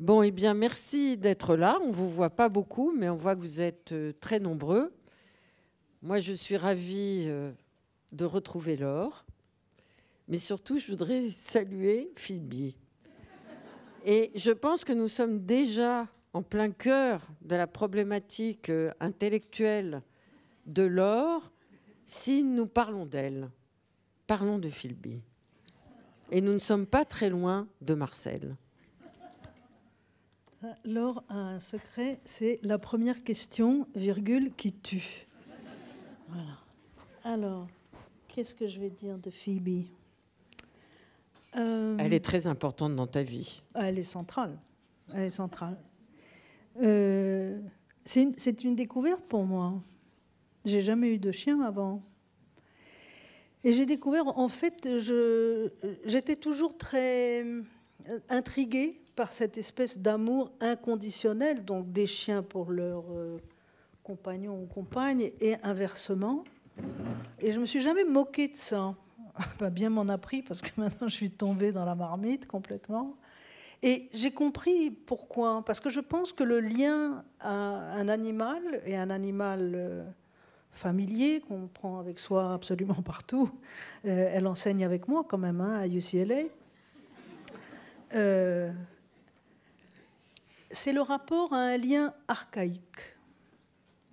Bon, eh bien, merci d'être là. On ne vous voit pas beaucoup, mais on voit que vous êtes euh, très nombreux. Moi, je suis ravie euh, de retrouver Laure, mais surtout, je voudrais saluer Philby. Et je pense que nous sommes déjà en plein cœur de la problématique euh, intellectuelle de Laure si nous parlons d'elle. Parlons de Philby. Et nous ne sommes pas très loin de Marcel alors un secret, c'est la première question, virgule, qui tue. Alors, qu'est-ce que je vais dire de Phoebe euh, Elle est très importante dans ta vie. Ah, elle est centrale. Elle est centrale. Euh, c'est une, découverte pour moi. J'ai jamais eu de chien avant. Et j'ai découvert, en fait, j'étais toujours très euh, intriguée par cette espèce d'amour inconditionnel, donc des chiens pour leurs euh, compagnons ou compagnes, et inversement. Et je me suis jamais moquée de ça. Bien m'en a pris parce que maintenant je suis tombée dans la marmite complètement. Et j'ai compris pourquoi. Parce que je pense que le lien à un animal et un animal euh, familier qu'on prend avec soi absolument partout, euh, elle enseigne avec moi quand même hein, à UCLA. Euh, c'est le rapport à un lien archaïque.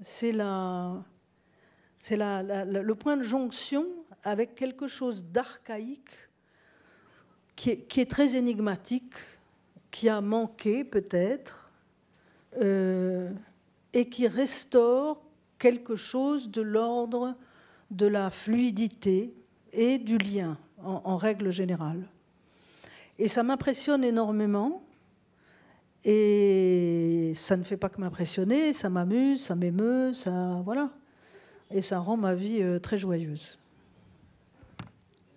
C'est le point de jonction avec quelque chose d'archaïque qui est, très énigmatique, qui a manqué peut-être, euh, et qui restaure quelque chose de l'ordre de la fluidité et du lien en règle générale. Et ça m'impressionne énormément et ça ne fait pas que m'impressionner, ça m'amuse, ça m'émeut, ça. Voilà. Et ça rend ma vie euh, très joyeuse.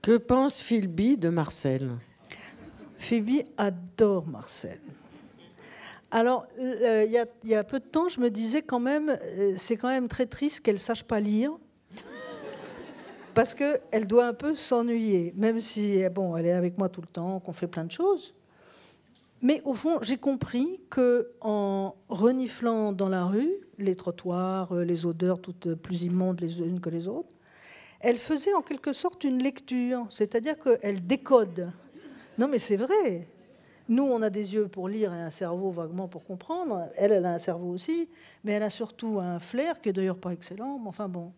Que pense Philby de Marcel Phoebe adore Marcel. Alors, euh, il y, a peu de temps, je me disais quand même, euh, c'est quand même très triste qu'elle ne sache pas lire, parce qu'elle doit un peu s'ennuyer, même si, bon, elle est avec moi tout le temps, qu'on fait plein de choses. Mais au fond, j'ai compris que en reniflant dans la rue les trottoirs, euh, les odeurs toutes plus immondes les unes que les autres, elle faisait en quelque sorte une lecture, c'est-à-dire qu'elle décode. Non, mais c'est vrai. Nous, on a des yeux pour lire et un cerveau vaguement pour comprendre. Elle, elle a un cerveau aussi, mais elle a surtout un flair qui est d'ailleurs pas excellent. Mais enfin bon.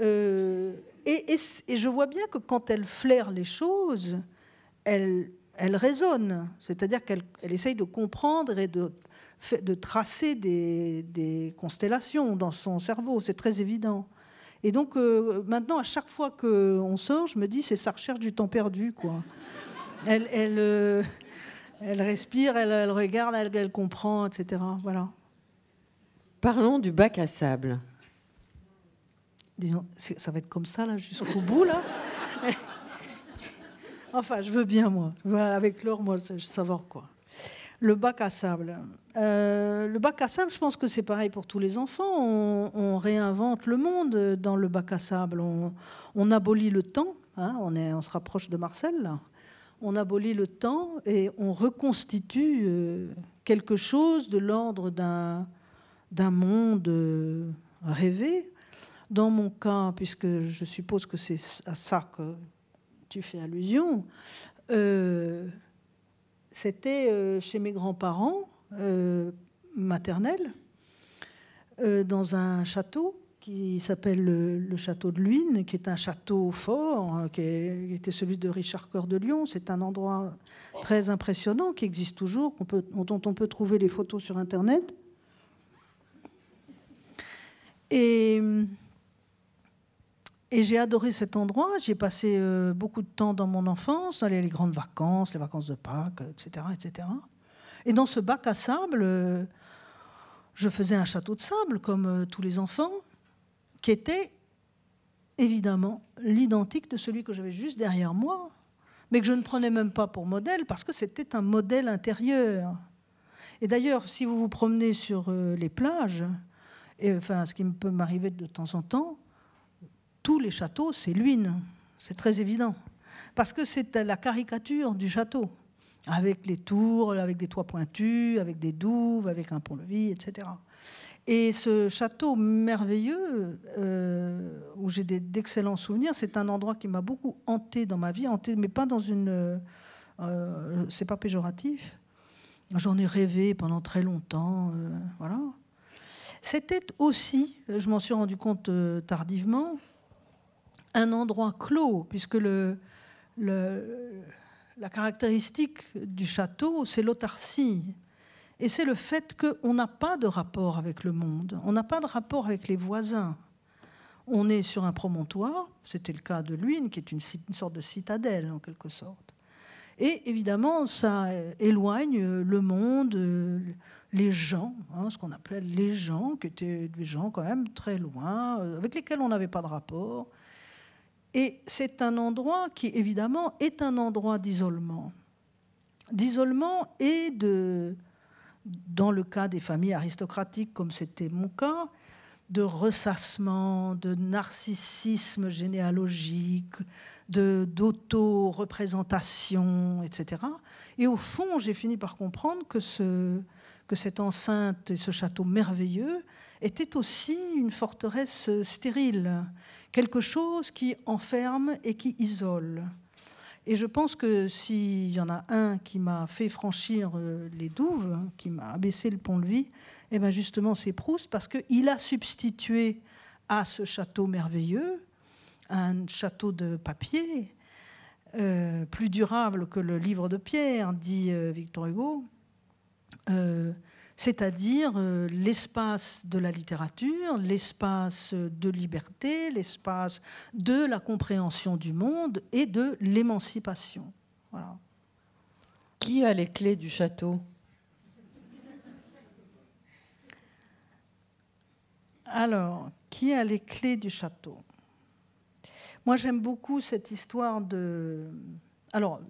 Euh, et, et, je vois bien que quand elle flaire les choses, elle elle raisonne, c'est-à-dire qu'elle essaye de comprendre et de, de tracer des, constellations dans son cerveau, c'est très évident. Et donc euh, maintenant, à chaque fois qu'on sort, je me dis, c'est sa recherche du temps perdu. Quoi. elle, euh, respire, elle, regarde, elle, elle, comprend, etc. Voilà. Parlons du bac à sable. ça va être comme ça, là, jusqu'au bout, là Enfin, je veux bien, moi. Avec l'or, moi, je savoir quoi. Le bac à sable. Euh, le bac à sable, je pense que c'est pareil pour tous les enfants. On, réinvente le monde dans le bac à sable. On, abolit le temps. Hein. on, est, on, se rapproche de Marcel, là. On abolit le temps et on reconstitue euh, quelque chose de l'ordre d'un monde euh, rêvé. Dans mon cas, puisque je suppose que c'est à ça que tu fais allusion, euh, c'était euh, chez mes grands-parents euh, maternels, dans un château qui s'appelle le, château de Luynes, qui est un château fort, hein, qui, était celui de Richard Coeur de Lyon. C'est un endroit très impressionnant qui existe toujours, qu'on peut, dont on peut trouver les photos sur Internet. Et et j'ai adoré cet endroit. J'ai passé euh, beaucoup de temps dans mon enfance, dans les grandes vacances, les vacances de Pâques, etc. Euh, etc. Et dans ce bac à sable, euh, je faisais un château de sable, comme tous les enfants, qui était évidemment l'identique de celui que j'avais juste derrière moi, mais que je ne prenais même pas pour modèle, parce que c'était un modèle intérieur. Et d'ailleurs, si vous vous promenez sur les plages, et, enfin, ce qui peut m'arriver de temps en temps, tous les châteaux, c'est l'huile. C'est très évident. Parce que c'est la caricature du château, avec les tours, avec des toits pointus, avec des douves, avec un pont-levis, etc. Et ce château merveilleux, euh, où j'ai d'excellents souvenirs, c'est un endroit qui m'a beaucoup hanté dans ma vie, hanté, mais pas dans une. Euh, euh, c'est pas péjoratif. J'en ai rêvé pendant très longtemps. voilà. C'était aussi, je m'en suis rendu compte tardivement, un endroit clos, puisque le, la caractéristique du château, c'est l'autarcie. Et c'est le fait qu'on n'a pas de rapport avec le monde, on n'a pas de rapport avec les voisins. On est sur un promontoire, c'était le cas de Luynes, qui est une, une sorte de citadelle en quelque sorte. Et évidemment, ça éloigne le monde, les gens, hein, ce qu'on appelait les gens, qui étaient des gens quand même très loin, avec lesquels on n'avait pas de rapport, et c'est un endroit qui, évidemment, est un endroit d'isolement. D'isolement et de, dans le cas des familles aristocratiques, comme c'était mon cas, de ressassement, de narcissisme généalogique, de d'auto-représentation, etc. Et au fond, j'ai fini par comprendre que, ce, que cette enceinte et ce château merveilleux étaient aussi une forteresse stérile quelque chose qui enferme et qui isole. Et je pense que s'il y en a un qui m'a fait franchir euh, les douves, hein, qui m'a abaissé le pont-levis, eh bien justement c'est Proust, parce qu'il a substitué à ce château merveilleux un château de papier, euh, plus durable que le livre de pierre, dit euh, Victor Hugo, c'est-à-dire euh, l'espace de la littérature, l'espace de liberté, l'espace de la compréhension du monde et de l'émancipation. Qui a les clés du château Alors, qui a les clés du château Moi, j'aime beaucoup cette histoire de... Alors,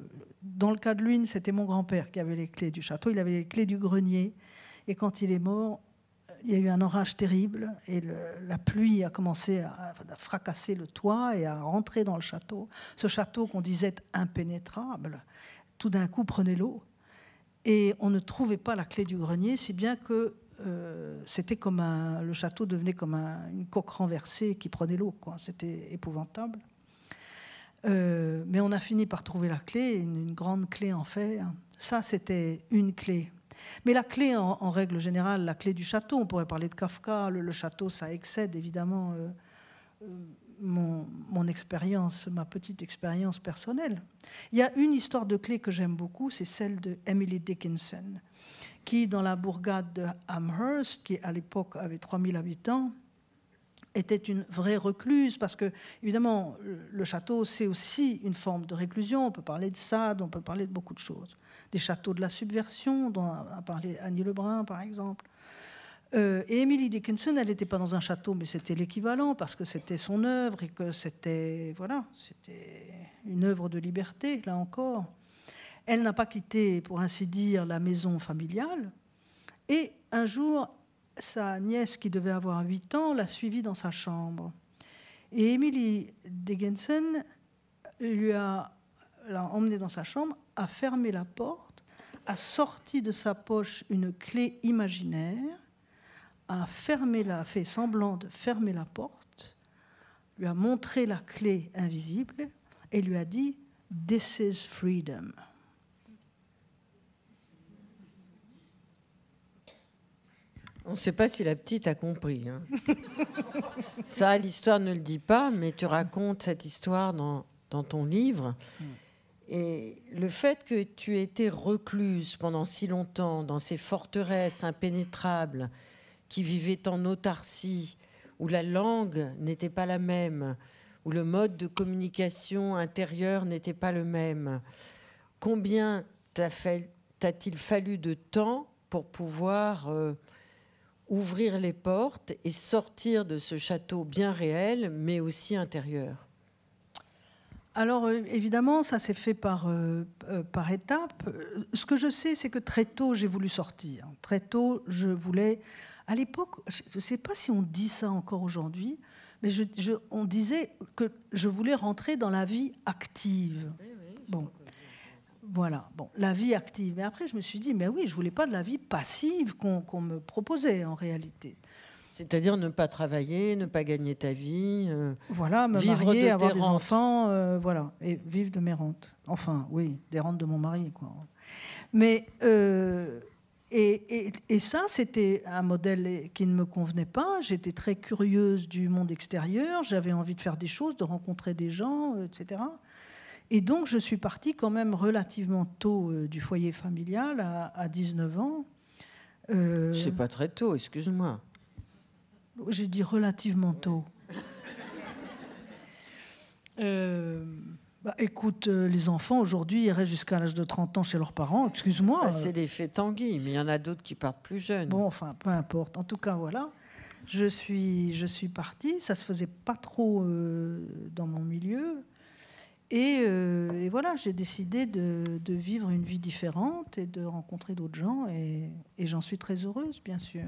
dans le cas de Lune, c'était mon grand-père qui avait les clés du château, il avait les clés du grenier. Et quand il est mort, il y a eu un orage terrible et la pluie a commencé à, fracasser le toit et à rentrer dans le château. Ce château qu'on disait impénétrable, tout d'un coup prenait l'eau. Et on ne trouvait pas la clé du grenier, si bien que euh, c'était comme le château devenait comme une coque renversée qui prenait l'eau. C'était épouvantable. Euh, mais on a fini par trouver la clé, une grande clé en fer. Ça, c'était une clé mais la clé, en, règle générale, la clé du château, on pourrait parler de Kafka, le, château, ça excède évidemment euh, euh, mon, expérience, ma petite expérience personnelle. Il y a une histoire de clé que j'aime beaucoup, c'est celle de Emily Dickinson, qui, dans la bourgade de Amherst, qui à l'époque avait 3000 habitants, était une vraie recluse, parce que, évidemment, le château, c'est aussi une forme de réclusion, on peut parler de ça, on peut parler de beaucoup de choses des châteaux de la subversion, dont a parlé Annie Lebrun, par exemple. Euh, et Emily Dickinson, elle n'était pas dans un château, mais c'était l'équivalent, parce que c'était son œuvre et que c'était voilà, c'était une œuvre de liberté, là encore. Elle n'a pas quitté, pour ainsi dire, la maison familiale. Et un jour, sa nièce, qui devait avoir 8 ans, l'a suivie dans sa chambre. Et Emily Dickinson lui a l'a emmenée dans sa chambre, a fermé la porte a sorti de sa poche une clé imaginaire, a fermé la, fait semblant de fermer la porte, lui a montré la clé invisible et lui a dit This is freedom. On ne sait pas si la petite a compris. Hein. Ça, l'histoire ne le dit pas, mais tu racontes cette histoire dans, dans ton livre. Mm. Et le fait que tu aies été recluse pendant si longtemps dans ces forteresses impénétrables qui vivaient en autarcie, où la langue n'était pas la même, où le mode de communication intérieur n'était pas le même, combien t'a-t-il fallu de temps pour pouvoir euh, ouvrir les portes et sortir de ce château bien réel, mais aussi intérieur alors euh, évidemment, ça s'est fait par, euh, euh, étapes. Ce que je sais, c'est que très tôt, j'ai voulu sortir. Très tôt, je voulais... À l'époque, je ne sais pas si on dit ça encore aujourd'hui, mais on disait que je voulais rentrer dans la vie active. bon, voilà, bon, la vie active. Mais après, je me suis dit, mais oui, je voulais pas de la vie passive qu'on me proposait en réalité. C'est-à-dire ne pas travailler, ne pas gagner ta vie. Euh, voilà, me vivre de avoir des enfants, euh, voilà, et vivre de mes rentes. Enfin, oui, des rentes de mon mari, quoi. Mais euh, et, ça, c'était un modèle qui ne me convenait pas. J'étais très curieuse du monde extérieur. J'avais envie de faire des choses, de rencontrer des gens, etc. Et donc, je suis partie quand même relativement tôt du foyer familial, à, à 19 ans. C'est pas très tôt, excuse-moi. J'ai dit relativement tôt. Euh, bah, écoute, euh, les enfants aujourd'hui ils restent jusqu'à l'âge de 30 ans chez leurs parents. Excuse-moi. Ça, c'est l'effet Tanguy, mais il y en a d'autres qui partent plus jeunes. Bon, enfin, peu importe. En tout cas, voilà. Je suis, je suis partie. Ça se faisait pas trop euh, dans mon milieu. Et, voilà, j'ai décidé de, vivre une vie différente et de rencontrer d'autres gens. et j'en suis très heureuse, bien sûr.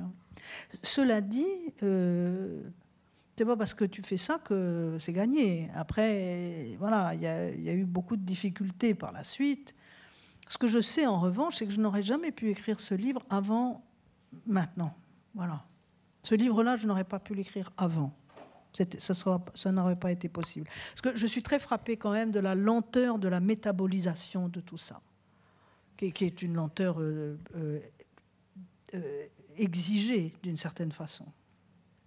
Cela dit, euh, c'est pas parce que tu fais ça que c'est gagné. Après, voilà, il y, a eu beaucoup de difficultés par la suite. Ce que je sais en revanche, c'est que je n'aurais jamais pu écrire ce livre avant maintenant. Voilà. Ce livre-là, je n'aurais pas pu l'écrire avant. Ça, n'aurait pas été possible. Parce que je suis très frappée quand même de la lenteur de la métabolisation de tout ça, qui, est une lenteur euh, euh, euh, Exiger d'une certaine façon.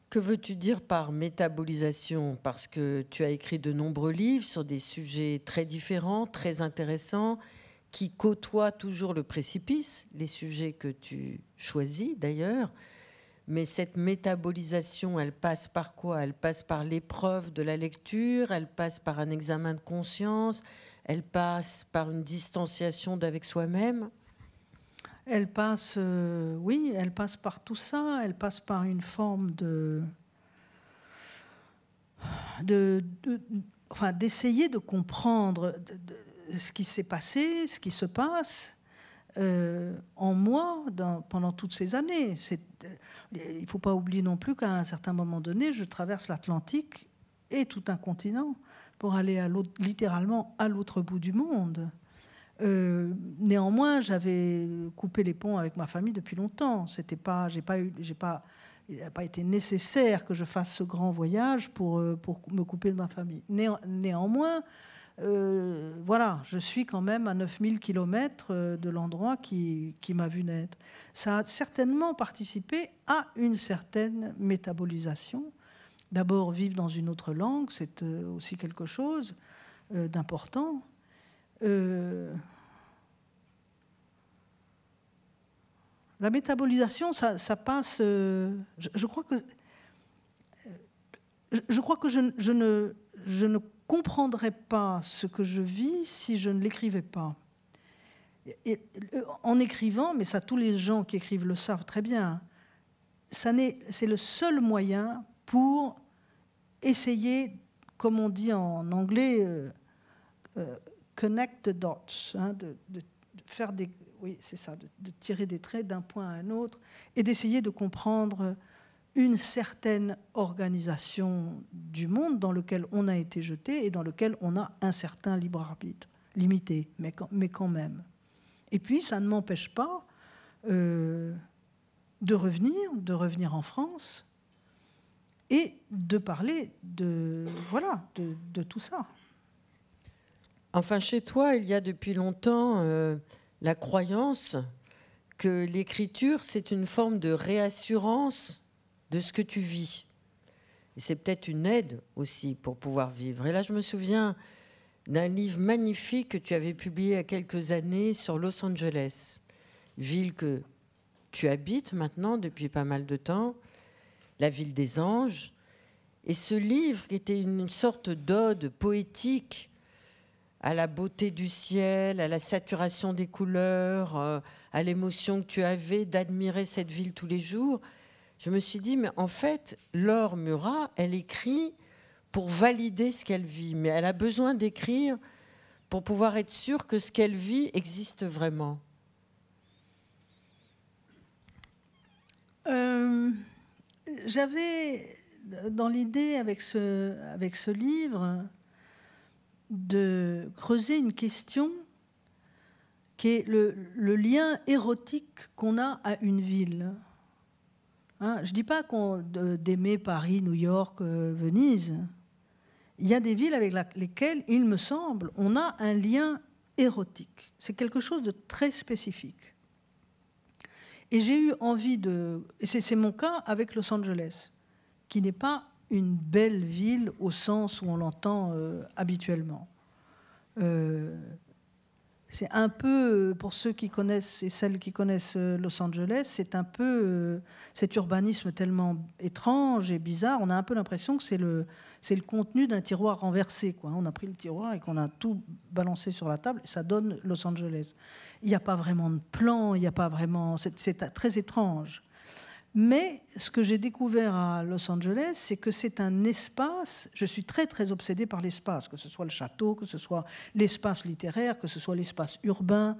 Que veux-tu dire par métabolisation Parce que tu as écrit de nombreux livres sur des sujets très différents, très intéressants, qui côtoient toujours le précipice, les sujets que tu choisis d'ailleurs. Mais cette métabolisation, elle passe par quoi Elle passe par l'épreuve de la lecture, elle passe par un examen de conscience, elle passe par une distanciation d'avec soi-même elle passe, euh, oui, elle passe par tout ça, elle passe par une forme de, d'essayer de comprendre ce qui s'est passé, ce qui se passe euh, en moi pendant toutes ces années. il ne faut pas oublier non plus qu'à un certain moment donné, je traverse l'Atlantique et tout un continent pour aller littéralement à l'autre bout du monde. Euh, néanmoins, j'avais coupé les ponts avec ma famille depuis longtemps. C'était pas, il n'a pas été nécessaire que je fasse ce grand voyage pour, euh, me couper de ma famille. néanmoins, euh, voilà, je suis quand même à 9000 km de l'endroit qui m'a vu naître. Ça a certainement participé à une certaine métabolisation. D'abord, vivre dans une autre langue, c'est aussi quelque chose d'important. Euh, la métabolisation, ça, passe. Euh, euh, je, crois que je, crois que je, ne je ne comprendrais pas ce que je vis si je ne l'écrivais pas. Et, en écrivant, mais ça, tous les gens qui écrivent le savent très bien. Ça n'est, c'est le seul moyen pour essayer, comme on dit en anglais connect the dots, hein, de, faire des, oui, c'est ça, de, tirer des traits d'un point à un autre et d'essayer de comprendre une certaine organisation du monde dans lequel on a été jeté et dans lequel on a un certain libre arbitre, limité, mais quand, mais quand même. Et puis, ça ne m'empêche pas euh, de revenir, de revenir en France et de parler de, voilà, de, de tout ça. Enfin, chez toi, il y a depuis longtemps euh, la croyance que l'écriture, c'est une forme de réassurance de ce que tu vis. Et c'est peut-être une aide aussi pour pouvoir vivre. Et là, je me souviens d'un livre magnifique que tu avais publié il y a quelques années sur Los Angeles, ville que tu habites maintenant depuis pas mal de temps, la ville des anges. Et ce livre, était une sorte d'ode poétique à la beauté du ciel, à la saturation des couleurs, euh, à l'émotion que tu avais d'admirer cette ville tous les jours, je me suis dit, mais en fait, Laure Murat, elle écrit pour valider ce qu'elle vit, mais elle a besoin d'écrire pour pouvoir être sûre que ce qu'elle vit existe vraiment. Euh, j'avais dans l'idée avec ce, avec ce livre, de creuser une question qui est le, lien érotique qu'on a à une ville. Hein, je ne dis pas qu'on d'aimer Paris, New York, euh, Venise. Il y a des villes avec lesquelles, il me semble, on a un lien érotique. C'est quelque chose de très spécifique. Et j'ai eu envie de... C'est mon cas avec Los Angeles, qui n'est pas une belle ville au sens où on l'entend euh, habituellement. Euh, c'est un peu, pour ceux qui connaissent et celles qui connaissent euh, Los Angeles, c'est un peu cet urbanisme tellement étrange et bizarre, on a un peu l'impression que c'est le, contenu d'un tiroir renversé. On a pris le tiroir et qu'on a tout balancé sur la table, et ça donne Los Angeles. Il n'y a pas vraiment de plan, il n'y a pas vraiment... c'est très étrange. Mais ce que j'ai découvert à Los Angeles, c'est que c'est un espace, je suis très très obsédée par l'espace, que ce soit le château, que ce soit l'espace littéraire, que ce soit l'espace urbain,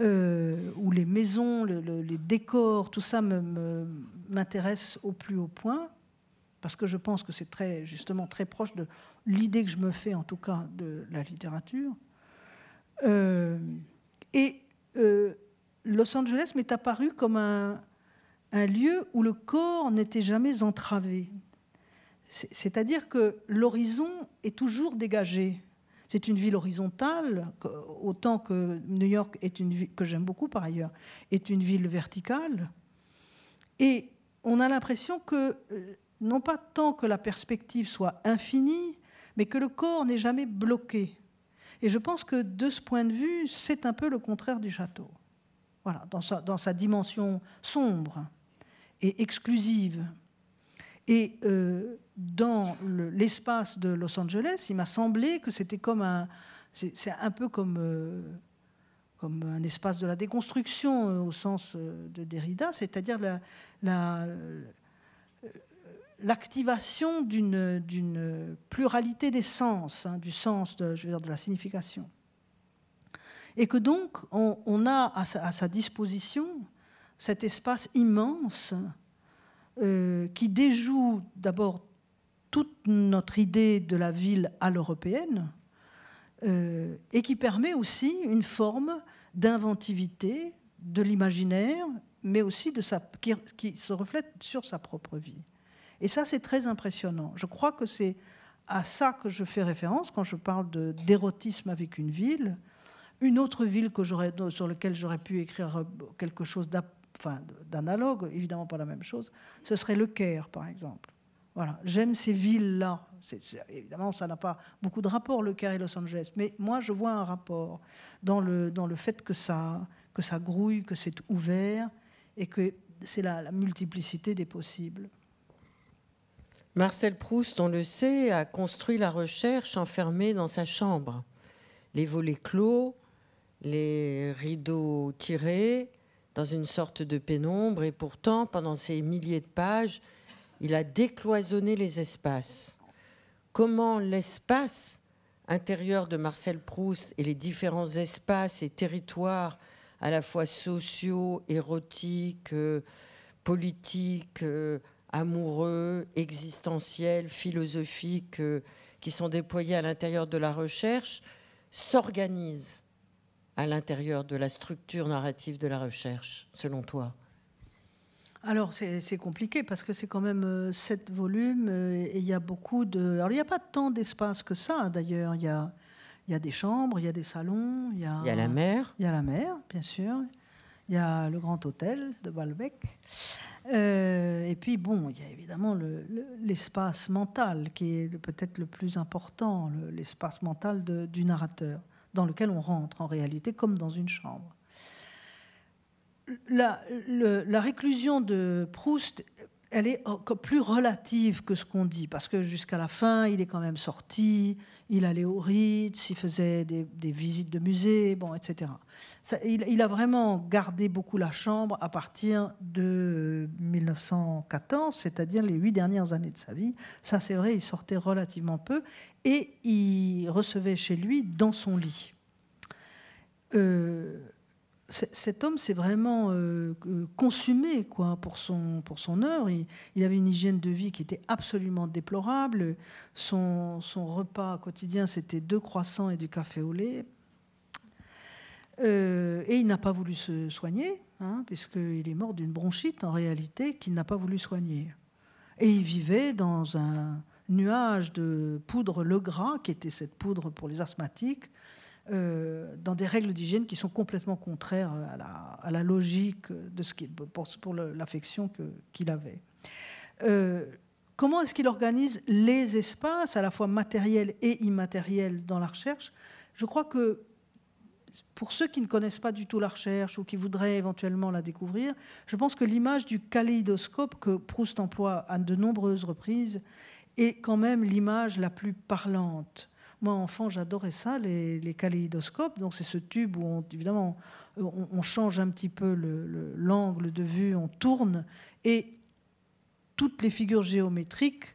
euh, où les maisons, les décors, tout ça m'intéresse me, au plus haut point, parce que je pense que c'est très justement très proche de l'idée que je me fais en tout cas de la littérature. Euh, et euh, Los Angeles m'est apparu comme un, un lieu où le corps n'était jamais entravé. C'est-à-dire que l'horizon est toujours dégagé. C'est une ville horizontale, autant que New York est une ville que j'aime beaucoup par ailleurs, est une ville verticale. Et on a l'impression que euh, non pas tant que la perspective soit infinie, mais que le corps n'est jamais bloqué. Et je pense que de ce point de vue, c'est un peu le contraire du château. Voilà, dans sa dimension sombre et exclusive. Et euh, dans l'espace de Los Angeles, il m'a semblé que c'était comme un, c'est un peu comme euh, comme un espace de la déconstruction euh, au sens de Derrida, c'est-à-dire l'activation la, d'une pluralité des sens, hein, du sens de, je veux dire, de la signification, et que donc on, a à à sa disposition cet espace immense euh, qui déjoue d'abord toute notre idée de la ville à l'européenne euh, et qui permet aussi une forme d'inventivité de l'imaginaire, mais aussi de sa, qui, se reflète sur sa propre vie. Et ça, c'est très impressionnant. Je crois que c'est à ça que je fais référence quand je parle d'érotisme avec une ville. Une autre ville que sur laquelle j'aurais pu écrire quelque chose enfin d'analogue, évidemment pas la même chose, ce serait le Caire, par exemple. Voilà, j'aime ces villes-là. évidemment, ça n'a pas beaucoup de rapport, le Caire et Los Angeles, mais moi, je vois un rapport dans le, dans le fait que ça, que ça grouille, que c'est ouvert, et que c'est la, la multiplicité des possibles. Marcel Proust, on le sait, a construit la recherche enfermée dans sa chambre. Les volets clos, les rideaux tirés, dans une sorte de pénombre, et pourtant, pendant ces milliers de pages, il a décloisonné les espaces. Comment l'espace intérieur de Marcel Proust et les différents espaces et territoires, à la fois sociaux, érotiques, politiques, amoureux, existentiels, philosophiques, qui sont déployés à l'intérieur de la recherche, s'organisent à l'intérieur de la structure narrative de la recherche, selon toi alors c'est compliqué parce que c'est quand même euh, sept volumes euh, et il y a beaucoup de... Alors il n'y a pas tant d'espace que ça d'ailleurs. Il y a, y des chambres, il y a des salons, il y a... la mer. Il y a la mer, bien sûr. Il y a le grand hôtel de Balbec. Euh, et puis bon, il y a évidemment l'espace mental qui est peut-être le plus important, l'espace mental du narrateur dans lequel on rentre en réalité, comme dans une chambre. La, réclusion de Proust elle est plus relative que ce qu'on dit, parce que jusqu'à la fin, il est quand même sorti, il allait au Ritz, il faisait des, visites de musées, bon, etc. il, il, a vraiment gardé beaucoup la chambre à partir de 1914, c'est-à-dire les huit dernières années de sa vie. Ça, c'est vrai, il sortait relativement peu, et il recevait chez lui dans son lit. Euh, cet homme s'est vraiment euh, euh, consumé quoi, pour, son, pour œuvre. Il, avait une hygiène de vie qui était absolument déplorable. Son, repas quotidien, c'était deux croissants et du café au lait. Euh, et il n'a pas voulu se soigner, hein, puisqu'il est mort d'une bronchite en réalité qu'il n'a pas voulu soigner. Et il vivait dans un nuage de poudre le Legras, qui était cette poudre pour les asthmatiques, euh, dans des règles d'hygiène qui sont complètement contraires à la, logique de ce pour, pour l'affection qu'il avait. Euh, comment est-ce qu'il organise les espaces, à la fois matériels et immatériels, dans la recherche Je crois que pour ceux qui ne connaissent pas du tout la recherche ou qui voudraient éventuellement la découvrir, je pense que l'image du kaléidoscope que Proust emploie à de nombreuses reprises est quand même l'image la plus parlante moi, enfant, j'adorais ça, les, kaléidoscopes. Donc, c'est ce tube où, évidemment, on, change un petit peu l'angle de vue, on tourne, et toutes les figures géométriques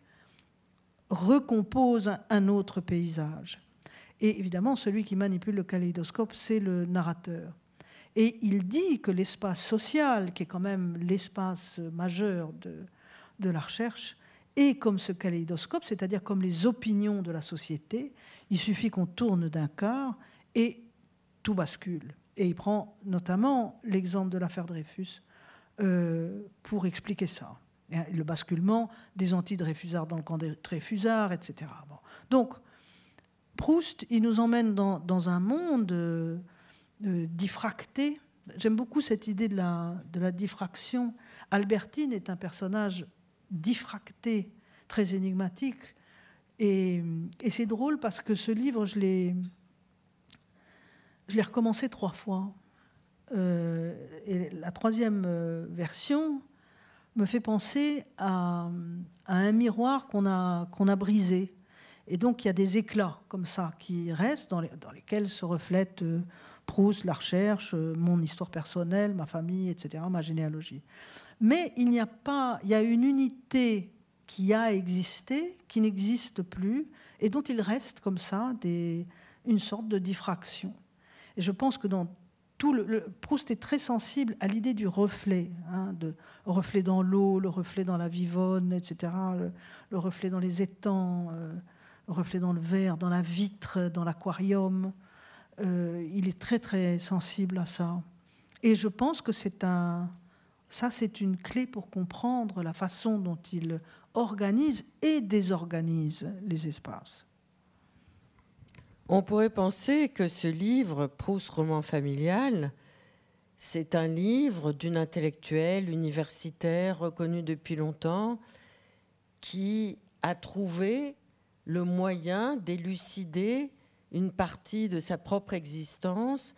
recomposent un autre paysage. Et évidemment, celui qui manipule le kaléidoscope, c'est le narrateur. Et il dit que l'espace social, qui est quand même l'espace majeur de la recherche, et comme ce kaléidoscope, c'est-à-dire comme les opinions de la société. Il suffit qu'on tourne d'un quart et tout bascule. Et il prend notamment l'exemple de l'affaire Dreyfus euh, pour expliquer ça. Le basculement des anti-Dreyfusards dans le camp des Dreyfusards, etc. Donc, Proust, il nous emmène dans, un monde euh, euh, diffracté. J'aime beaucoup cette idée de la, de la diffraction. Albertine est un personnage diffracté, très énigmatique. Et, c'est drôle parce que ce livre, je l'ai, je recommencé trois fois. Euh, et la troisième euh, version me fait penser à, un miroir qu'on a, brisé. Et donc il y a des éclats comme ça qui restent, dans, lesquels se reflètent euh, Proust, la recherche, mon histoire personnelle, ma famille, etc., ma généalogie. Mais il n'y a pas, il y a une unité qui a existé, qui n'existe plus, et dont il reste comme ça des, une sorte de diffraction. Et je pense que dans tout le, Proust est très sensible à l'idée du reflet, hein, de reflet dans l'eau, le reflet dans la vivonne, etc., le, reflet dans les étangs, euh, le reflet dans le verre, dans la vitre, dans l'aquarium. Euh, il est très très sensible à ça. Et je pense que c'est un, ça, c'est une clé pour comprendre la façon dont il organise et désorganise les espaces. On pourrait penser que ce livre, Proust roman familial, c'est un livre d'une intellectuelle universitaire reconnue depuis longtemps qui a trouvé le moyen d'élucider une partie de sa propre existence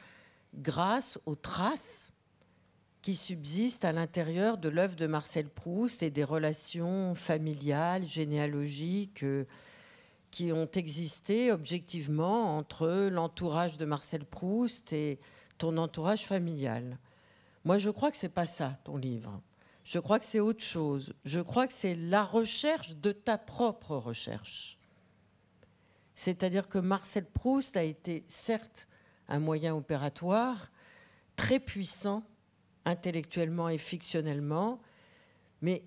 grâce aux traces qui subsiste à l'intérieur de l'œuvre de Marcel Proust et des relations familiales, généalogiques euh, qui ont existé objectivement entre l'entourage de Marcel Proust et ton entourage familial. Moi, je crois que ce n'est pas ça ton livre. Je crois que c'est autre chose. Je crois que c'est la recherche de ta propre recherche. C'est-à-dire que Marcel Proust a été certes un moyen opératoire très puissant intellectuellement et fictionnellement. Mais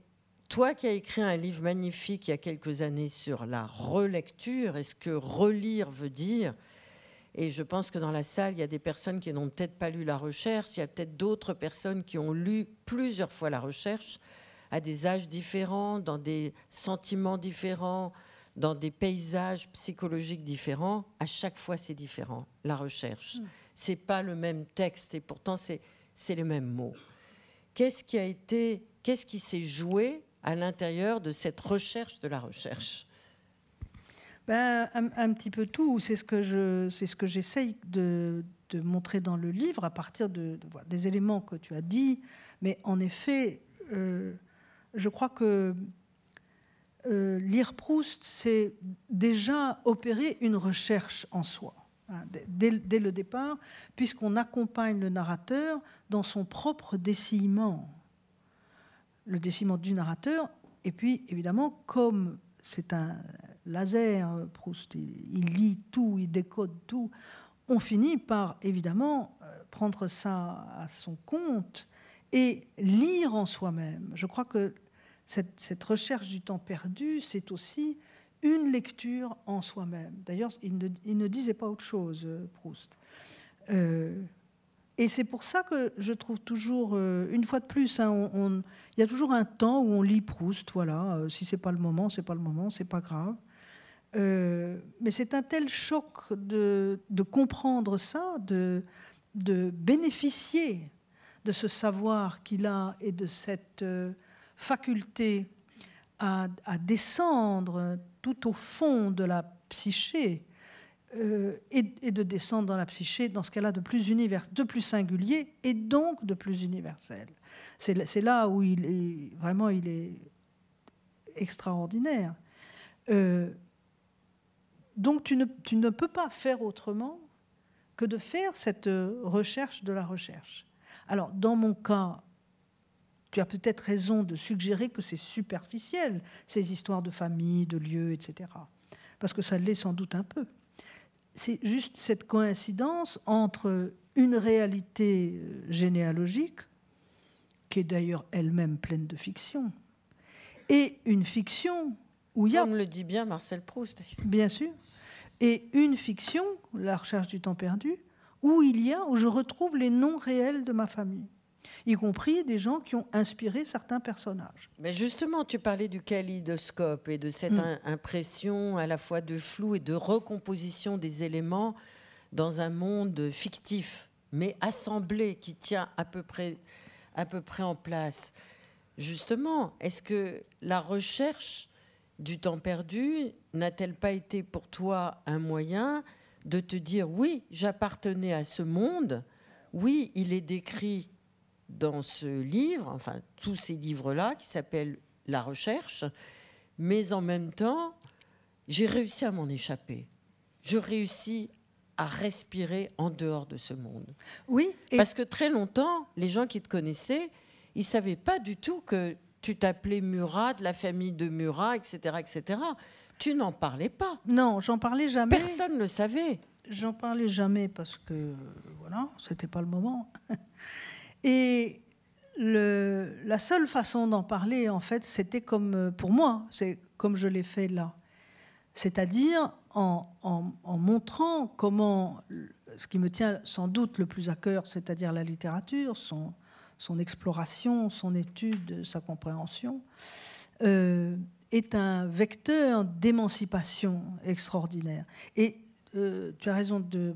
toi qui as écrit un livre magnifique il y a quelques années sur la relecture, est-ce que relire veut dire Et je pense que dans la salle, il y a des personnes qui n'ont peut-être pas lu la recherche, il y a peut-être d'autres personnes qui ont lu plusieurs fois la recherche, à des âges différents, dans des sentiments différents, dans des paysages psychologiques différents. À chaque fois, c'est différent, la recherche. Mmh. C'est pas le même texte et pourtant c'est c'est les mêmes mots. Qu'est-ce qui a été, qu'est-ce qui s'est joué à l'intérieur de cette recherche de la recherche ben, un, petit peu tout. C'est ce que je, c'est ce que j'essaye de, montrer dans le livre à partir des éléments que tu as dit. Mais en effet, euh, je crois que euh, lire Proust, c'est déjà opérer une recherche en soi. Hein, dès, le départ, puisqu'on accompagne le narrateur dans son propre déciment, le déciment du narrateur, et puis évidemment, comme c'est un laser, Proust, il, lit tout, il décode tout, on finit par évidemment euh, prendre ça à son compte et lire en soi-même. Je crois que cette recherche du temps perdu, c'est aussi une lecture en soi-même. D'ailleurs, il ne, disait pas autre chose, euh, Proust. Euh, et c'est pour ça que je trouve toujours, euh, une fois de plus, hein, il y a toujours un temps où on lit Proust. Voilà, si c'est pas le moment, c'est pas le moment, c'est pas grave. mais c'est un tel choc de, comprendre ça, de, bénéficier de ce savoir qu'il a et de cette faculté à, descendre tout au fond de la psyché euh, et, de descendre dans la psyché, dans ce qu'elle a de plus univers, de plus singulier et donc de plus universel. C'est là où il est vraiment il est extraordinaire. Euh, donc tu ne, tu ne peux pas faire autrement que de faire cette recherche de la recherche. Alors dans mon cas, tu as peut-être raison de suggérer que c'est superficiel, ces histoires de famille, de lieux, etc. Parce que ça l'est sans doute un peu. C'est juste cette coïncidence entre une réalité euh, généalogique, qui est d'ailleurs elle-même pleine de fiction, et une fiction où il y a... Comme le dit bien Marcel Proust. Bien sûr. Et une fiction, La recherche du temps perdu, où il y a, où je retrouve les noms réels de ma famille y compris des gens qui ont inspiré certains personnages. Mais justement, tu parlais du kaléidoscope et de cette hmm. impression à la fois de flou et de recomposition des éléments dans un monde fictif, mais assemblé, qui tient à peu près, à peu près en place. Justement, est-ce que la recherche du temps perdu n'a-t-elle pas été pour toi un moyen de te dire oui, j'appartenais à ce monde, oui, il est décrit dans ce livre, enfin tous ces livres-là, qui s'appellent La recherche, mais en même temps, j'ai réussi à m'en échapper. Je réussis à respirer en dehors de ce monde. Oui. Parce que très longtemps, les gens qui te connaissaient, ils ne savaient pas du tout que tu t'appelais Murat, de la famille de Murat, etc. etc. Tu n'en parlais pas. Non, j'en parlais jamais. Personne ne le savait. J'en parlais jamais parce que, voilà, c'était pas le moment. Et le, la seule façon d'en parler, en fait, c'était comme euh, pour moi, c'est comme je l'ai fait là. C'est-à-dire en, montrant comment ce qui me tient sans doute le plus à cœur, c'est-à-dire la littérature, son, son exploration, son étude, sa compréhension, euh, est un vecteur d'émancipation extraordinaire. Et euh, tu as raison de,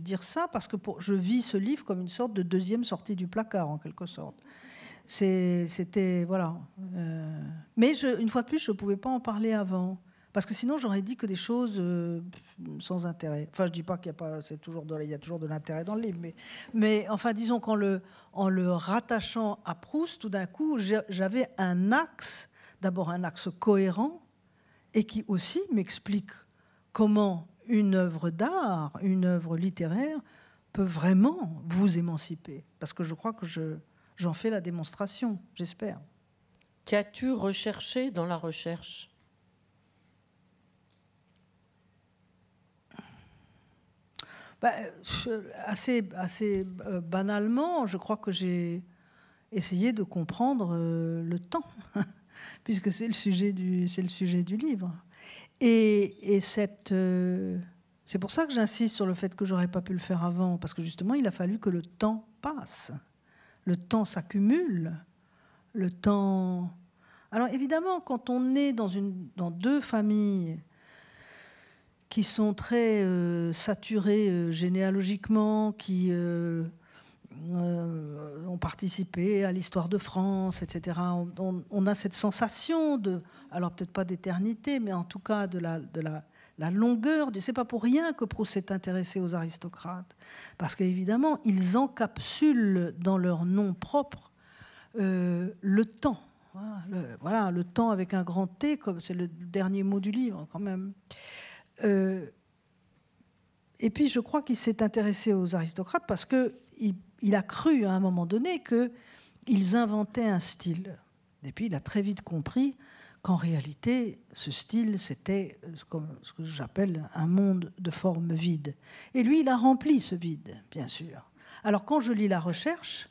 dire ça, parce que je vis ce livre comme une sorte de deuxième sortie du placard, en quelque sorte. C'était. Voilà. Euh, mais une fois de plus, je ne pouvais pas en parler avant. Parce que sinon, j'aurais dit que des choses euh, sans intérêt. Enfin, je dis pas qu'il y a pas, c'est toujours de, il y a toujours de l'intérêt dans le livre, mais, mais enfin, disons qu'en le, en le rattachant à Proust, tout d'un coup, j'avais un axe, d'abord un axe cohérent, et qui aussi m'explique comment une œuvre d'art, une œuvre littéraire peut vraiment vous émanciper. Parce que je crois que j'en fais la démonstration, j'espère. Qu'as-tu recherché dans la recherche bah, euh, assez, euh, banalement, je crois que j'ai essayé de comprendre euh, le temps, puisque c'est le c'est le sujet du livre. Et, euh, c'est pour ça que j'insiste sur le fait que j'aurais pas pu le faire avant, parce que justement, il a fallu que le temps passe. Le temps s'accumule. Le temps. Alors évidemment, quand on est dans, une, dans deux familles qui sont très euh, saturées euh, généalogiquement, qui ont participé à l'histoire de France, etc., on, a cette sensation de alors peut-être pas d'éternité, mais en tout cas de la, de la, longueur. Ce C'est pas pour rien que Proust s'est intéressé aux aristocrates, parce qu'évidemment, ils encapsulent dans leur nom propre euh, le temps. Voilà le, temps avec un grand T, comme c'est le dernier mot du livre quand même. Euh, et puis je crois qu'il s'est intéressé aux aristocrates parce que il, a cru à un moment donné que ils inventaient un style. Et puis il a très vite compris qu'en réalité, ce style, c'était ce que j'appelle un monde de forme vide. Et lui, il a rempli ce vide, bien sûr. Alors quand je lis la recherche,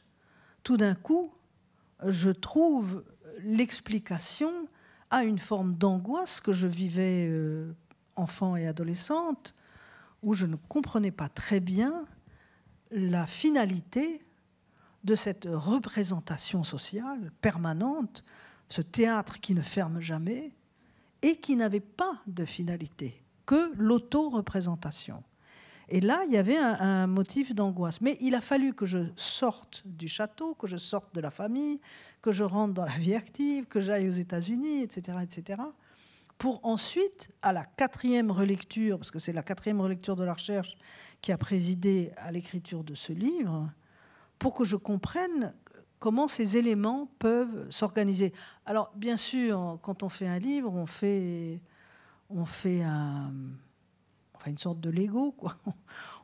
tout d'un coup, je trouve l'explication à une forme d'angoisse que je vivais euh, enfant et adolescente, où je ne comprenais pas très bien la finalité de cette représentation sociale permanente ce théâtre qui ne ferme jamais et qui n'avait pas de finalité que l'auto-représentation. Et là, il y avait un, motif d'angoisse. Mais il a fallu que je sorte du château, que je sorte de la famille, que je rentre dans la vie active, que j'aille aux États-Unis, etc., etc., pour ensuite, à la quatrième relecture, parce que c'est la quatrième relecture de la recherche qui a présidé à l'écriture de ce livre, pour que je comprenne comment ces éléments peuvent s'organiser. Alors, bien sûr, quand on fait un livre, on fait, on fait enfin une sorte de Lego. Quoi.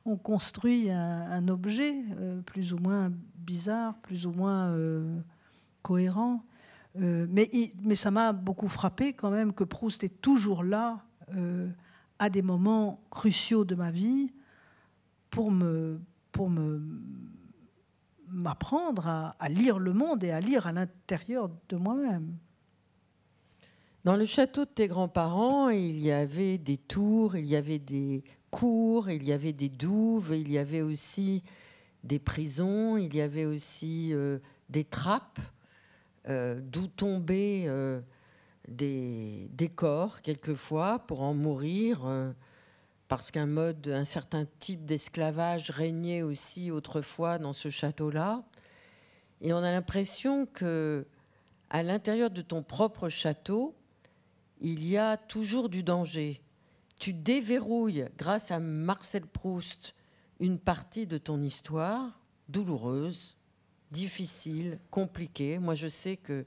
On construit un, objet euh, plus ou moins bizarre, plus ou moins euh, cohérent. Euh, mais, mais, ça m'a beaucoup frappé quand même que Proust est toujours là à des moments cruciaux de ma vie pour me, pour me, m'apprendre à, lire le monde et à lire à l'intérieur de moi-même. Dans le château de tes grands-parents, il y avait des tours, il y avait des cours, il y avait des douves, il y avait aussi des prisons, il y avait aussi euh, des trappes euh, d'où tombaient euh, des, des, corps quelquefois pour en mourir parce qu'un mode, un certain type d'esclavage régnait aussi autrefois dans ce château-là. Et on a l'impression que, à l'intérieur de ton propre château, il y a toujours du danger. Tu déverrouilles, grâce à Marcel Proust, une partie de ton histoire douloureuse, difficile, compliquée. Moi, je sais que,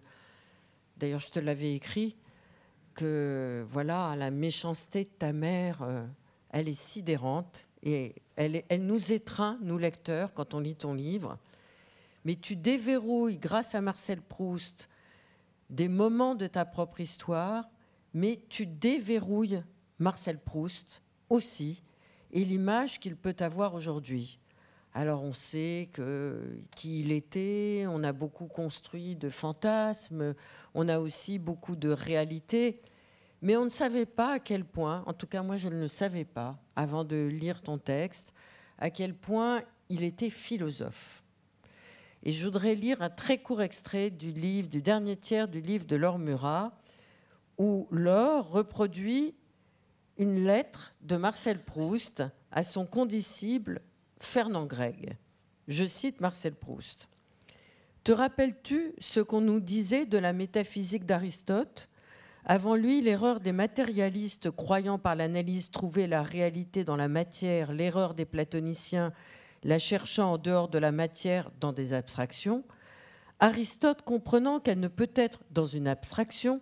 d'ailleurs, je te l'avais écrit, que voilà, la méchanceté de ta mère. Euh, elle est sidérante et elle, nous étreint, nous lecteurs, quand on lit ton livre. Mais tu déverrouilles, grâce à Marcel Proust, des moments de ta propre histoire, mais tu déverrouilles Marcel Proust aussi et l'image qu'il peut avoir aujourd'hui. Alors on sait que, qui il était, on a beaucoup construit de fantasmes, on a aussi beaucoup de réalités. Mais on ne savait pas à quel point, en tout cas moi je ne le savais pas avant de lire ton texte, à quel point il était philosophe. Et je voudrais lire un très court extrait du livre, du dernier tiers du livre de Laure Murat, où Laure reproduit une lettre de Marcel Proust à son condisciple Fernand Gregg. Je cite Marcel Proust. Te rappelles-tu ce qu'on nous disait de la métaphysique d'Aristote avant lui, l'erreur des matérialistes croyant par l'analyse trouver la réalité dans la matière, l'erreur des platoniciens la cherchant en dehors de la matière dans des abstractions, Aristote comprenant qu'elle ne peut être dans une abstraction,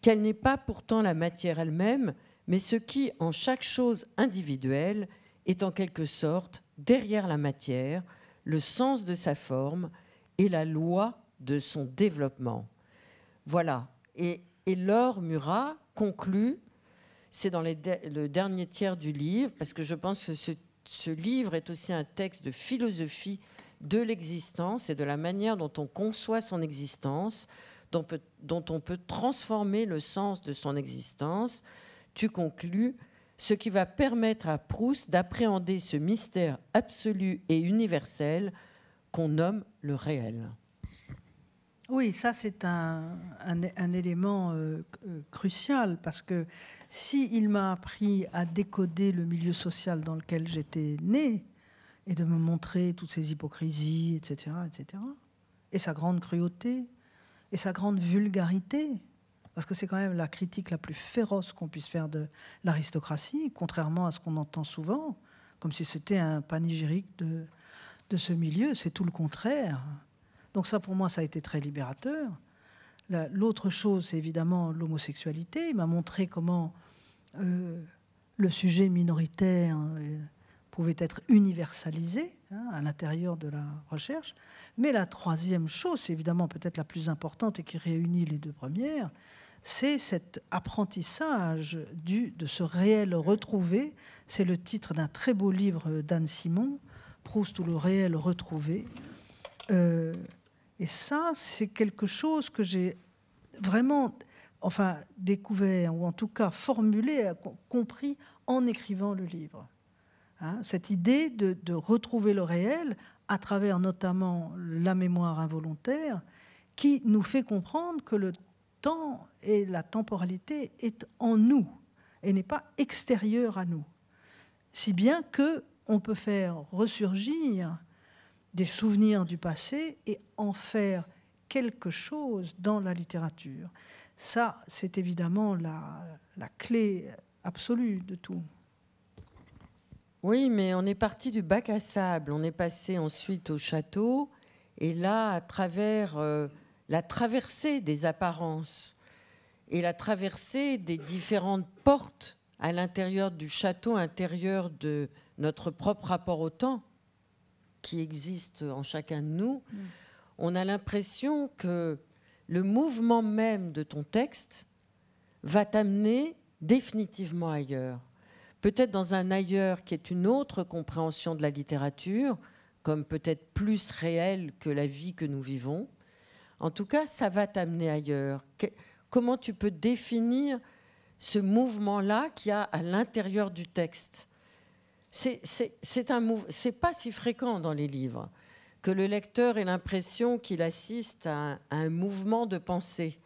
qu'elle n'est pas pourtant la matière elle-même, mais ce qui, en chaque chose individuelle, est en quelque sorte, derrière la matière, le sens de sa forme et la loi de son développement. Voilà. Et et Laure Murat conclut, c'est dans le dernier tiers du livre, parce que je pense que ce, livre est aussi un texte de philosophie de l'existence et de la manière dont on conçoit son existence, dont, dont, on peut transformer le sens de son existence, tu conclus, ce qui va permettre à Proust d'appréhender ce mystère absolu et universel qu'on nomme le réel. Oui, ça c'est un, élément euh, euh, crucial parce que s'il il m'a appris à décoder le milieu social dans lequel j'étais né et de me montrer toutes ces hypocrisies, etc., etc., et sa grande cruauté et sa grande vulgarité, parce que c'est quand même la critique la plus féroce qu'on puisse faire de l'aristocratie, contrairement à ce qu'on entend souvent, comme si c'était un panégyrique de ce milieu, c'est tout le contraire. Donc ça, pour moi, ça a été très libérateur. L'autre chose, c'est évidemment l'homosexualité. Il m'a montré comment euh, le sujet minoritaire euh, pouvait être universalisé hein, à l'intérieur de la recherche. Mais la troisième chose, c'est évidemment peut-être la plus importante et qui réunit les deux premières, c'est cet apprentissage du, de ce réel retrouvé. C'est le titre d'un très beau livre d'Anne Simon, Proust ou le réel retrouvé. Euh, et ça, c'est quelque chose que j'ai vraiment, enfin, découvert, ou en tout cas formulé, euh, compris en écrivant le livre. Hein. cette idée de, retrouver le réel à travers notamment la mémoire involontaire, qui nous fait comprendre que le temps et la temporalité est en nous et n'est pas extérieur à nous. Si bien que on peut faire ressurgir des souvenirs du passé et en faire quelque chose dans la littérature. Ça, c'est évidemment la, clé absolue de tout. Oui, mais on est parti du bac à sable, on est passé ensuite au château, et là, à travers euh, la traversée des apparences et la traversée des différentes portes à l'intérieur du château, intérieur de notre propre rapport au temps, qui existe en chacun de nous, mm. on a l'impression que le mouvement même de ton texte va t'amener définitivement ailleurs. Peut-être dans un ailleurs qui est une autre compréhension de la littérature, comme peut-être plus réelle que la vie que nous vivons. En tout cas, ça va t'amener ailleurs. comment tu peux définir ce mouvement-là qu'il y a à l'intérieur du texte c'est un c'est pas si fréquent dans les livres que le lecteur ait l'impression qu'il assiste à un, mouvement de pensée,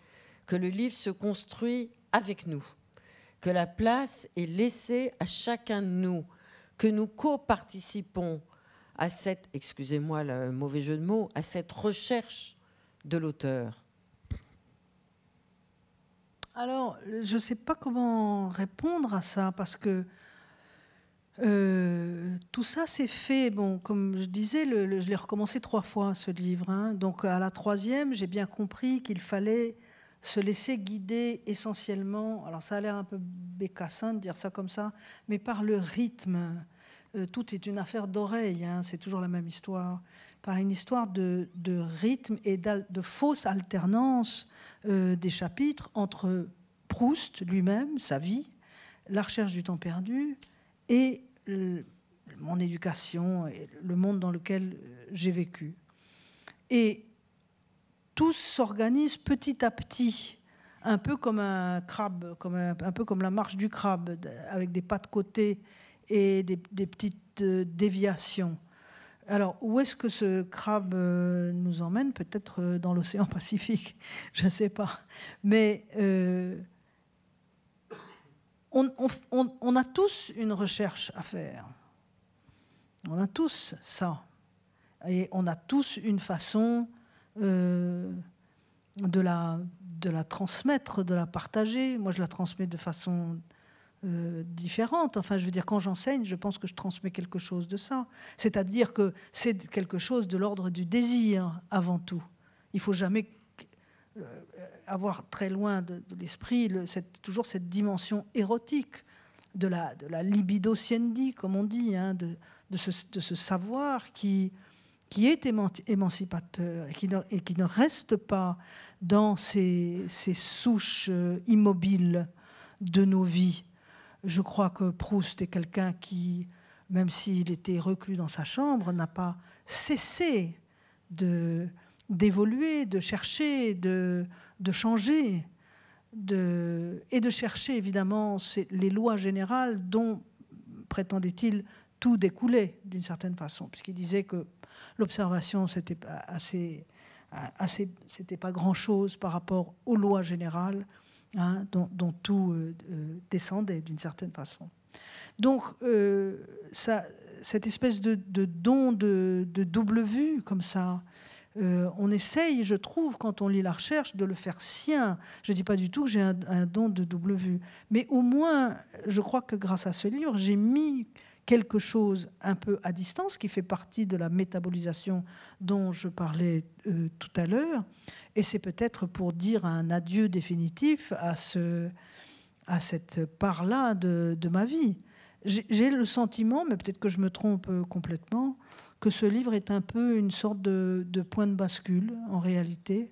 que le livre se construit avec nous, que la place est laissée à chacun de nous, que nous coparticipons à cette, excusez-moi le mauvais jeu de mots, à cette recherche de l'auteur. Alors, je ne sais pas comment répondre à ça, parce que euh, tout ça s'est fait, bon, comme je disais, je l'ai recommencé trois fois ce livre. Hein. Donc à la troisième, j'ai bien compris qu'il fallait se laisser guider essentiellement, alors ça a l'air un peu bécassin de dire ça comme ça, mais par le rythme. Euh, tout est une affaire d'oreille, hein, c'est toujours la même histoire. Par une histoire de, rythme et de fausse alternance euh, des chapitres entre Proust lui-même, sa vie, la recherche du temps perdu, et mon éducation et le monde dans lequel j'ai vécu. Et tout s'organise petit à petit, un peu comme un crabe, comme un, peu comme la marche du crabe, avec des pas de côté et des, petites euh, déviations. Alors, où est-ce que ce crabe euh, nous emmène Peut-être euh, dans l'océan Pacifique, je ne sais pas. Mais on, a tous une recherche à faire. On a tous ça. Et on a tous une façon euh, de, la, transmettre, de la partager. Moi, je la transmets de façon euh, différente. Enfin, je veux dire, quand j'enseigne, je pense que je transmets quelque chose de ça. C'est-à-dire que c'est quelque chose de l'ordre du désir avant tout. Il faut jamais euh, avoir très loin de, l'esprit le, toujours cette dimension érotique de la, de la libido comme on dit, hein, de, ce, savoir qui, est émancipateur et qui ne, reste pas dans ces, ces, souches euh, immobiles de nos vies. Je crois que Proust est quelqu'un qui, même s'il était reclus dans sa chambre, n'a pas cessé de, d'évoluer, de chercher, de, changer, de, et de chercher évidemment les lois générales dont, prétendait-il, tout découlait d'une certaine façon, puisqu'il disait que l'observation, c'était assez, assez c'était pas grand-chose par rapport aux lois générales hein, dont, tout euh, euh, descendait d'une certaine façon. Donc, euh, ça, cette espèce de, don de, double vue, comme ça, euh, on essaye, je trouve, quand on lit la recherche, de le faire sien. Je ne dis pas du tout que j'ai un, don de double vue, mais au moins, je crois que grâce à ce livre, j'ai mis quelque chose un peu à distance qui fait partie de la métabolisation dont je parlais euh, tout à l'heure. Et c'est peut-être pour dire un adieu définitif à, cette part-là de ma vie j'ai le sentiment, mais peut-être que je me trompe euh, complètement, que ce livre est un peu une sorte de, point de bascule en réalité.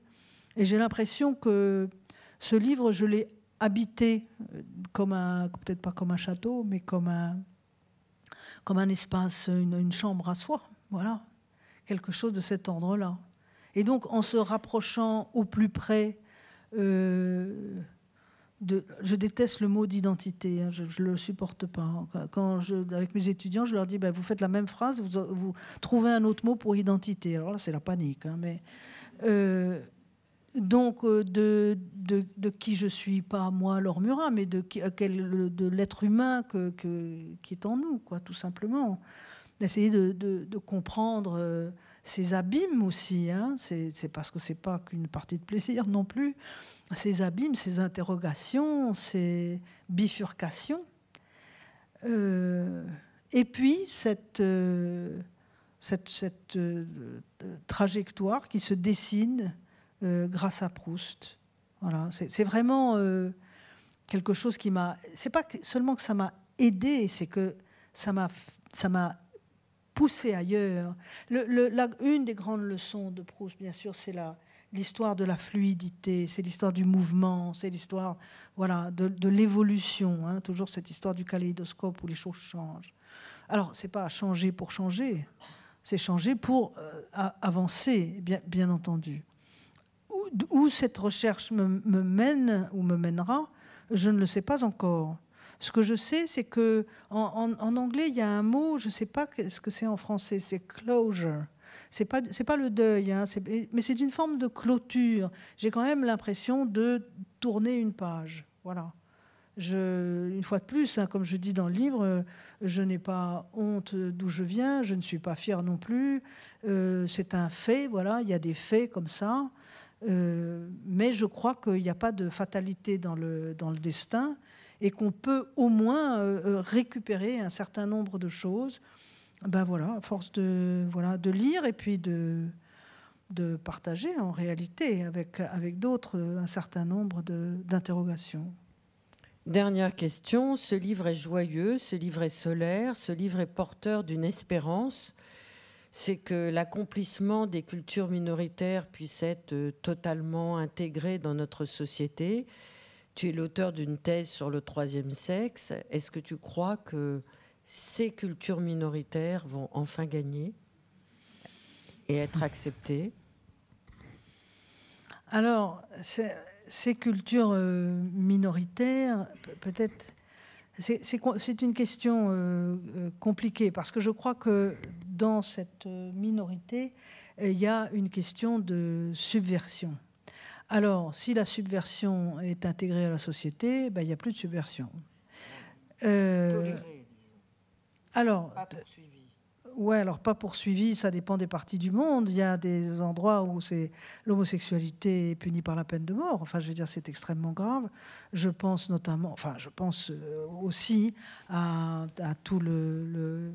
Et j'ai l'impression que ce livre, je l'ai habité euh, comme un, peut-être pas comme un château, mais comme un, comme un espace, une, chambre à soi, voilà, quelque chose de cet ordre-là. Et donc, en se rapprochant au plus près euh, je déteste le mot d'identité, hein, je ne le supporte pas. Quand je, avec mes étudiants, je leur dis, ben, vous faites la même phrase, vous, trouvez un autre mot pour identité. Alors là, c'est la panique. Hein, mais, euh, donc, euh, de, de, qui je suis, pas moi, Lormura, mais de, de l'être humain que, qui est en nous, quoi, tout simplement. D'essayer de, comprendre. Euh, ces abîmes aussi. Hein, c'est parce que c'est pas qu'une partie de plaisir non plus. Ces abîmes, ces interrogations, ces bifurcations. Euh, et puis cette, euh, cette, euh, trajectoire qui se dessine grâce à Proust. Voilà, c'est vraiment quelque chose qui m'a. C'est pas seulement que ça m'a aidé, c'est que ça m'a ça m'a c'est ailleurs. une des grandes leçons de Proust, bien sûr, c'est l'histoire de la fluidité, c'est l'histoire du mouvement, c'est l'histoire voilà, de, l'évolution, hein, toujours cette histoire du kaléidoscope où les choses changent. Alors, ce n'est pas changer pour changer, c'est changer pour euh, avancer, bien, entendu. Où, cette recherche me mène ou me mènera, je ne le sais pas encore. Ce que je sais, c'est que en, anglais, il y a un mot, je ne sais pas ce que c'est en français, c'est closure. C'est pas pas le deuil, hein, mais c'est une forme de clôture. J'ai quand même l'impression de tourner une page. Voilà. Je, une fois de plus, hein, comme je dis dans le livre, je n'ai pas honte d'où je viens, je ne suis pas fière non plus. Euh, c'est un fait, voilà, il y a des faits comme ça. Euh, mais je crois qu'il n'y a pas de fatalité dans le, dans le destin et qu'on peut au moins euh, euh, récupérer un certain nombre de choses. Ben voilà, à force de, voilà, de lire et puis de, de partager en réalité avec, avec d'autres un certain nombre d'interrogations. Dernière question, ce livre est joyeux, ce livre est solaire, ce livre est porteur d'une espérance, c'est que l'accomplissement des cultures minoritaires puisse être euh, totalement intégré dans notre société, tu es l'auteur d'une thèse sur le troisième sexe. Est-ce que tu crois que ces cultures minoritaires vont enfin gagner et être acceptées Alors, ces cultures euh, minoritaires, peut-être... C'est une question euh, euh, compliquée parce que je crois que dans cette minorité, il y a une question de subversion. Alors, si la subversion est intégrée à la société, ben, il n'y a plus de subversion. Euh, alors, pas poursuivi. Ouais, alors pas poursuivi, ça dépend des parties du monde. Il y a des endroits où c'est l'homosexualité est punie par la peine de mort. Enfin, je veux dire, c'est extrêmement grave. Je pense notamment, enfin, je pense euh, aussi à, tout le,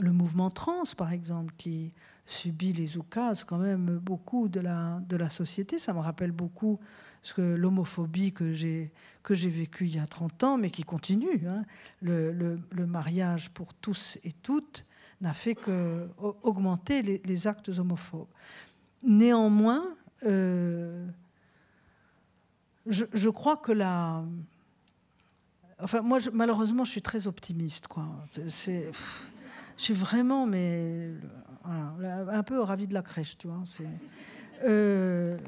mouvement trans, par exemple, qui subi les oukas quand même beaucoup de la, de la société. Ça me rappelle beaucoup ce que l'homophobie que j'ai que j'ai vécue il y a 30 ans, mais qui continue. Hein. Le, le, mariage pour tous et toutes n'a fait qu'augmenter les, actes homophobes. Néanmoins, euh, je, je, crois que la... Enfin, moi, malheureusement, je suis très optimiste. Quoi. C'est, je suis vraiment, mais un peu ravi de la crèche, tu vois. Euh,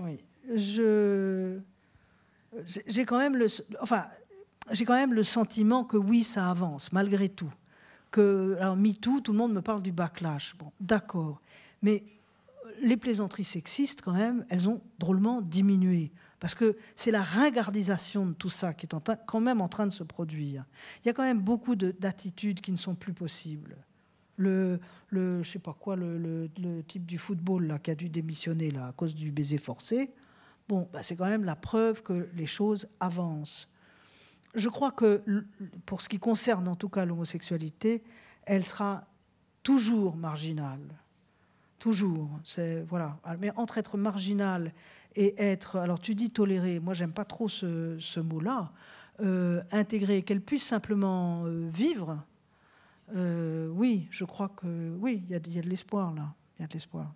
oui. j'ai quand même le sentiment que oui ça avance malgré tout. Que alors MeToo, tout le monde me parle du backlash. Bon, d'accord, mais les plaisanteries sexistes quand même, elles ont drôlement diminué. Parce que c'est la ringardisation de tout ça qui est quand même en train de se produire. Il y a quand même beaucoup d'attitudes qui ne sont plus possibles le, le je sais pas quoi, le, type du football là, qui a dû démissionner là, à cause du baiser forcé, bon, bah, c'est quand même la preuve que les choses avancent. Je crois que pour ce qui concerne en tout cas l'homosexualité, elle sera toujours marginale. Toujours. C'est, voilà. Ah, mais entre être marginal et être. Alors tu dis toléré, moi j'aime pas trop ce, ce mot-là. Euh, intégrer, qu'elle puisse simplement euh, vivre, euh, oui, je crois que oui, il y, a de l'espoir là. Il y a de l'espoir.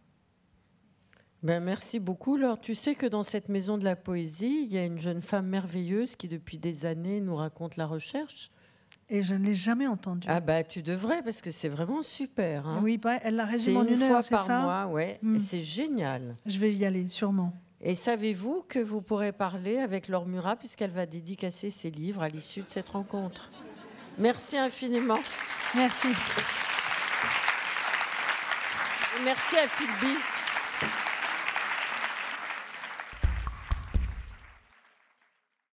Ben, merci beaucoup. alors tu sais que dans cette maison de la poésie, il y a une jeune femme merveilleuse qui, depuis des années, nous raconte la recherche. Et je ne l'ai jamais entendue. Ah bah tu devrais parce que c'est vraiment super. Hein. Oui, elle la résume en une, une heure, fois ouais. Hmm. c'est génial. Je vais y aller, sûrement. Et savez-vous que vous pourrez parler avec Laure Murat puisqu'elle va dédicacer ses livres à l'issue de cette rencontre Merci infiniment. Merci. merci à Philby.